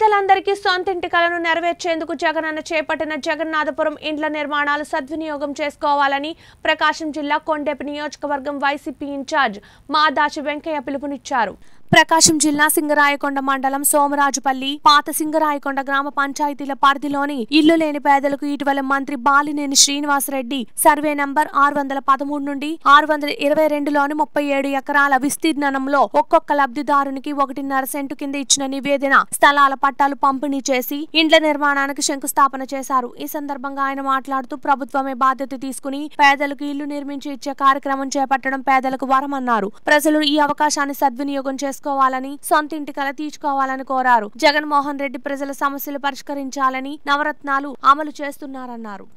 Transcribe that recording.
పేదలందరికీ సొంతింటి కలను నెరవేర్చేందుకు అన్న చేపట్టిన జగన్నాథపురం ఇండ్ల నిర్మాణాలు సద్వినియోగం చేసుకోవాలని ప్రకాశం జిల్లా కొండెపి నియోజకవర్గం వైసీపీ ఇన్ఛార్జ్ మాదాచి వెంకయ్య పిలుపునిచ్చారు ప్రకాశం జిల్లా సింగరాయకొండ మండలం సోమరాజుపల్లి పాత సింగరాయకొండ గ్రామ పంచాయతీల పరిధిలోని ఇల్లు లేని పేదలకు ఇటీవల మంత్రి బాలినేని శ్రీనివాసరెడ్డి సర్వే నంబర్ ఆరు వందల పదమూడు నుండి ఆరు వందల ఇరవై రెండులోని ముప్పై ఏడు ఎకరాల విస్తీర్ణంలో ఒక్కొక్క లబ్ధిదారునికి ఒకటిన్నర సెంటు కింద ఇచ్చిన నివేదన స్థలాల పట్టాలు పంపిణీ చేసి ఇండ్ల నిర్మాణానికి శంకుస్థాపన చేశారు ఈ సందర్భంగా ఆయన మాట్లాడుతూ ప్రభుత్వమే బాధ్యత తీసుకుని పేదలకు ఇల్లు నిర్మించి ఇచ్చే కార్యక్రమం చేపట్టడం పేదలకు వరమన్నారు ప్రజలు ఈ అవకాశాన్ని సద్వినియోగం చేసుకు చేసుకోవాలని సొంతింటి కల తీర్చుకోవాలని కోరారు జగన్మోహన్ రెడ్డి ప్రజల సమస్యలు పరిష్కరించాలని నవరత్నాలు అమలు చేస్తున్నారన్నారు